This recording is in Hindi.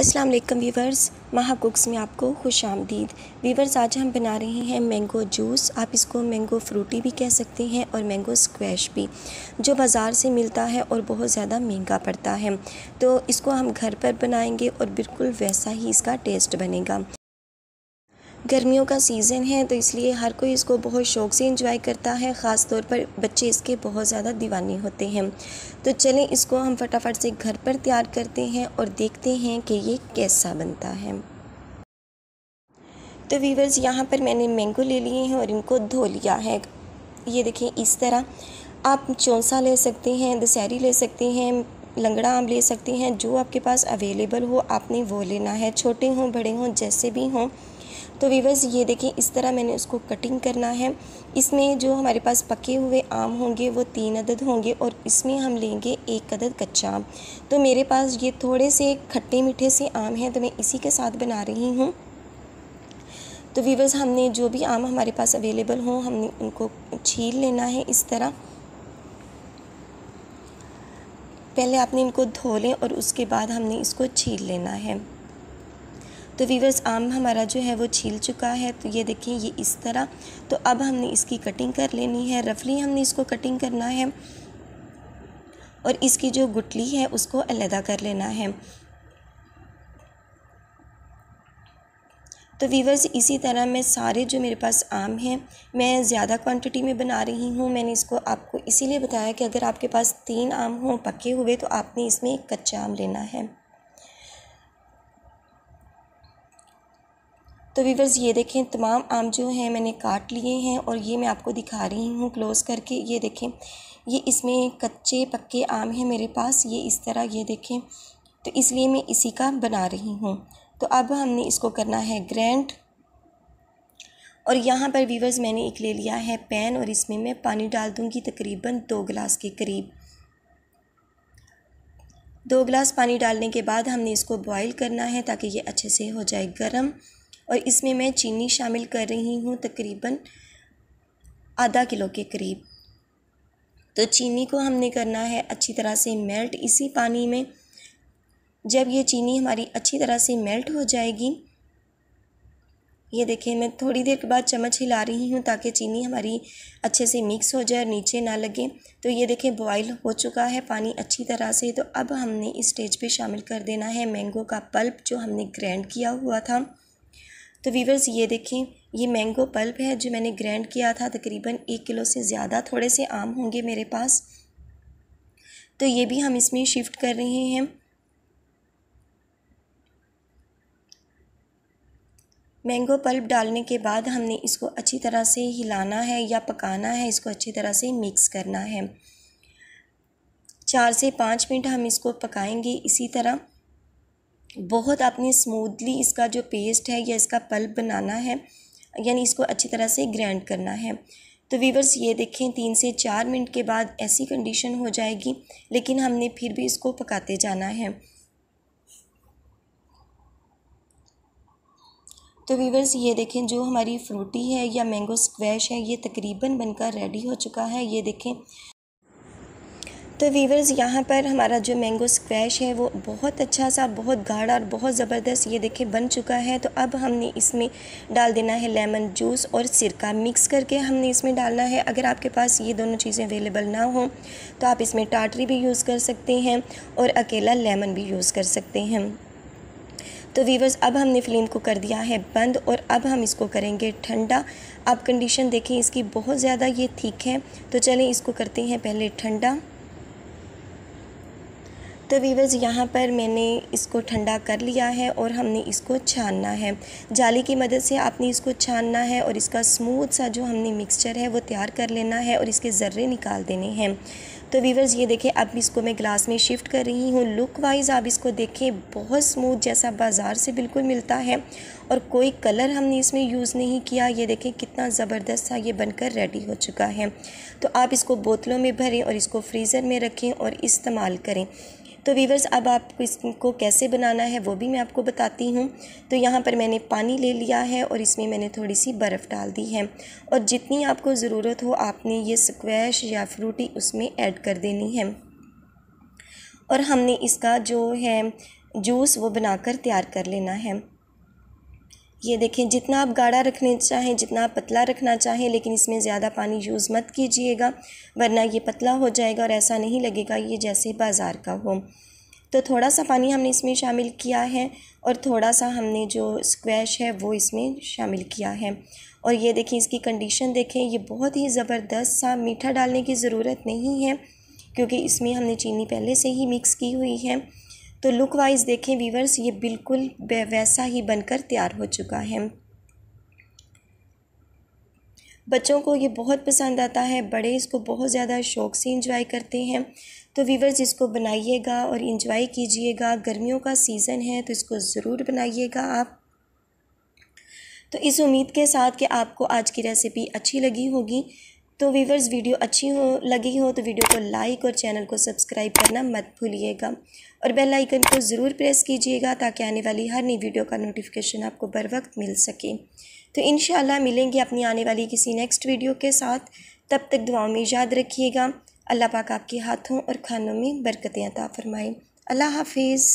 अस्सलाम वालेकुम वीवर्स महा कुक्स में आपको खुश आमदीद वीवर्स आज हम बना रहे हैं मैंगो जूस आप इसको मैंगो फ्रूटी भी कह सकते हैं और मैंगो स्क्वैश भी जो बाज़ार से मिलता है और बहुत ज़्यादा महंगा पड़ता है तो इसको हम घर पर बनाएंगे और बिल्कुल वैसा ही इसका टेस्ट बनेगा गर्मियों का सीज़न है तो इसलिए हर कोई इसको बहुत शौक़ से इंजॉय करता है ख़ास तौर पर बच्चे इसके बहुत ज़्यादा दीवाने होते हैं तो चलें इसको हम फटाफट से घर पर तैयार करते हैं और देखते हैं कि ये कैसा बनता है तो वीवर्स यहाँ पर मैंने मैंगो ले लिए हैं और इनको धो लिया है ये देखें इस तरह आप चौंसा ले सकते हैं दशहरी ले सकते हैं लंगड़ा आम ले सकते हैं जो आपके पास अवेलेबल हो आपने वो लेना है छोटे हों बड़े हों जैसे भी हों तो वीवर्स ये देखें इस तरह मैंने उसको कटिंग करना है इसमें जो हमारे पास पके हुए आम होंगे वो तीन अदद होंगे और इसमें हम लेंगे एक अदद कच्चा आम तो मेरे पास ये थोड़े से खट्टे मीठे से आम हैं तो मैं इसी के साथ बना रही हूँ तो वीवर्स हमने जो भी आम हमारे पास अवेलेबल हों हमने उनको छील लेना है इस तरह पहले आपने इनको धो लें और उसके बाद हमने इसको छील लेना है तो वीवर्स आम हमारा जो है वो छील चुका है तो ये देखें ये इस तरह तो अब हमने इसकी कटिंग कर लेनी है रफली हमने इसको कटिंग करना है और इसकी जो गुटली है उसको अलहदा कर लेना है तो वीवर्स इसी तरह मैं सारे जो मेरे पास आम हैं मैं ज़्यादा क्वांटिटी में बना रही हूँ मैंने इसको आपको इसीलिए बताया कि अगर आपके पास तीन आम हों पके हुए तो आपने इसमें एक कच्चा आम लेना है तो वीवर्स ये देखें तमाम आम जो हैं मैंने काट लिए हैं और ये मैं आपको दिखा रही हूँ क्लोज़ करके ये देखें ये इसमें कच्चे पक्के आम हैं मेरे पास ये इस तरह ये देखें तो इसलिए मैं इसी का बना रही हूँ तो अब हमने इसको करना है ग्रैंड और यहाँ पर वीवर्स मैंने एक ले लिया है पैन और इसमें मैं पानी डाल दूँगी तकरीबन दो गिलास के करीब दो गिलास पानी डालने के बाद हमने इसको बॉईल करना है ताकि ये अच्छे से हो जाए गर्म और इसमें मैं चीनी शामिल कर रही हूँ तकरीबन आधा किलो के करीब तो चीनी को हमने करना है अच्छी तरह से मेल्ट इसी पानी में जब ये चीनी हमारी अच्छी तरह से मेल्ट हो जाएगी ये देखें मैं थोड़ी देर के बाद चम्मच हिला रही हूँ ताकि चीनी हमारी अच्छे से मिक्स हो जाए और नीचे ना लगे तो ये देखें बॉईल हो चुका है पानी अच्छी तरह से तो अब हमने इस स्टेज पे शामिल कर देना है मैंगो का पल्प जो हमने ग्रैंड किया हुआ था तो वीवर्स ये देखें ये मैंगो पल्प है जो मैंने ग्रैंड किया था तकरीबन एक किलो से ज़्यादा थोड़े से आम होंगे मेरे पास तो ये भी हम इसमें शिफ्ट कर रहे हैं मैंगो पल्प डालने के बाद हमने इसको अच्छी तरह से हिलाना है या पकाना है इसको अच्छी तरह से मिक्स करना है चार से पाँच मिनट हम इसको पकाएंगे इसी तरह बहुत आपने स्मूथली इसका जो पेस्ट है या इसका पल्प बनाना है यानी इसको अच्छी तरह से ग्रैंड करना है तो वीवर्स ये देखें तीन से चार मिनट के बाद ऐसी कंडीशन हो जाएगी लेकिन हमने फिर भी इसको पकाते जाना है तो वीवर्स ये देखें जो हमारी फ्रूटी है या मैंगो स्क्वैश है ये तकरीबन बनकर रेडी हो चुका है ये देखें तो वीवर्स यहाँ पर हमारा जो मैंगो स्क्वैश है वो बहुत अच्छा सा बहुत गाढ़ा और बहुत ज़बरदस्त ये देखे बन चुका है तो अब हमने इसमें डाल देना है लेमन जूस और सिरका मिक्स करके हमने इसमें डालना है अगर आपके पास ये दोनों चीज़ें अवेलेबल ना हो तो आप इसमें टाटरी भी यूज़ कर सकते हैं और अकेला लेमन भी यूज़ कर सकते हैं तो वीवर्स अब हमने फ्लेम को कर दिया है बंद और अब हम इसको करेंगे ठंडा आप कंडीशन देखें इसकी बहुत ज़्यादा ये ठीक है तो चलें इसको करते हैं पहले ठंडा तो वीवर्स यहाँ पर मैंने इसको ठंडा कर लिया है और हमने इसको छानना है जाली की मदद से आपने इसको छानना है और इसका स्मूथ सा जो हमने मिक्सचर है वो तैयार कर लेना है और इसके ज़र्रे निकाल देने हैं तो वीवर्स ये देखें अब इसको मैं ग्लास में शिफ्ट कर रही हूँ लुक वाइज आप इसको देखें बहुत स्मूथ जैसा बाज़ार से बिल्कुल मिलता है और कोई कलर हमने इसमें यूज़ नहीं किया ये देखें कितना ज़बरदस्त सा ये बनकर रेडी हो चुका है तो आप इसको बोतलों में भरें और इसको फ्रीज़र में रखें और इस्तेमाल करें तो वीवर्स अब आपको इसको कैसे बनाना है वो भी मैं आपको बताती हूँ तो यहाँ पर मैंने पानी ले लिया है और इसमें मैंने थोड़ी सी बर्फ़ डाल दी है और जितनी आपको ज़रूरत हो आपने ये स्क्वैश या फ्रूटी उसमें ऐड कर देनी है और हमने इसका जो है जूस वो बनाकर तैयार कर लेना है ये देखें जितना आप गाढ़ा रखने चाहें जितना आप पतला रखना चाहें लेकिन इसमें ज़्यादा पानी यूज़ मत कीजिएगा वरना ये पतला हो जाएगा और ऐसा नहीं लगेगा ये जैसे बाज़ार का हो तो थोड़ा सा पानी हमने इसमें शामिल किया है और थोड़ा सा हमने जो स्क्वैश है वो इसमें शामिल किया है और ये देखें इसकी कंडीशन देखें ये बहुत ही ज़बरदस्त सा मीठा डालने की ज़रूरत नहीं है क्योंकि इसमें हमने चीनी पहले से ही मिक्स की हुई है तो लुक वाइज देखें वीवर्स ये बिल्कुल वैसा ही बनकर तैयार हो चुका है बच्चों को ये बहुत पसंद आता है बड़े इसको बहुत ज़्यादा शौक़ से इंजॉय करते हैं तो वीवर्स इसको बनाइएगा और इंजॉय कीजिएगा गर्मियों का सीज़न है तो इसको ज़रूर बनाइएगा आप तो इस उम्मीद के साथ कि आपको आज की रेसिपी अच्छी लगी होगी तो वीवर्स वीडियो अच्छी हो लगी हो तो वीडियो को लाइक और चैनल को सब्सक्राइब करना मत भूलिएगा और बेल आइकन को ज़रूर प्रेस कीजिएगा ताकि आने वाली हर नई वीडियो का नोटिफिकेशन आपको बर वक्त मिल सके तो इन मिलेंगे अपनी आने वाली किसी नेक्स्ट वीडियो के साथ तब तक दुआओं में याद रखिएगा अल्लाह पाक आपके हाथों और खानों में बरकतें अता फ़रमाए अल्लाह हाफिज़